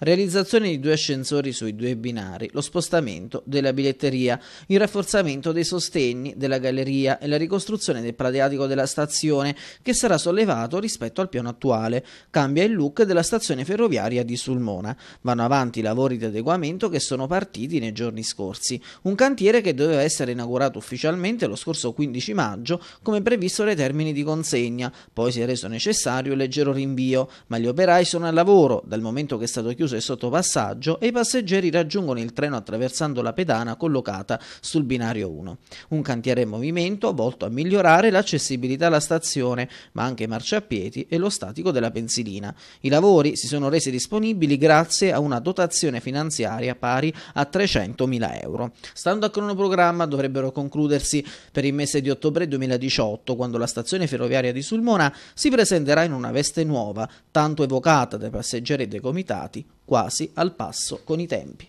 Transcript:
realizzazione di due ascensori sui due binari, lo spostamento della biglietteria, il rafforzamento dei sostegni della galleria e la ricostruzione del pradiatico della stazione che sarà sollevato rispetto al piano attuale. Cambia il look della stazione ferroviaria di Sulmona. Vanno avanti i lavori di adeguamento che sono partiti nei giorni scorsi, un cantiere che doveva essere inaugurato ufficialmente lo scorso 15 maggio come previsto dai termini di consegna, poi si è reso necessario il leggero rinvio, ma gli operai sono al lavoro dal momento che è stato chiuso chiuso e sottopassaggio e i passeggeri raggiungono il treno attraversando la pedana collocata sul binario 1. Un cantiere in movimento volto a migliorare l'accessibilità alla stazione, ma anche marciapiedi e lo statico della pensilina. I lavori si sono resi disponibili grazie a una dotazione finanziaria pari a 300.000 euro. Stando al cronoprogramma dovrebbero concludersi per il mese di ottobre 2018, quando la stazione ferroviaria di Sulmona si presenterà in una veste nuova, tanto evocata dai passeggeri e dai comitati, quasi al passo con i tempi.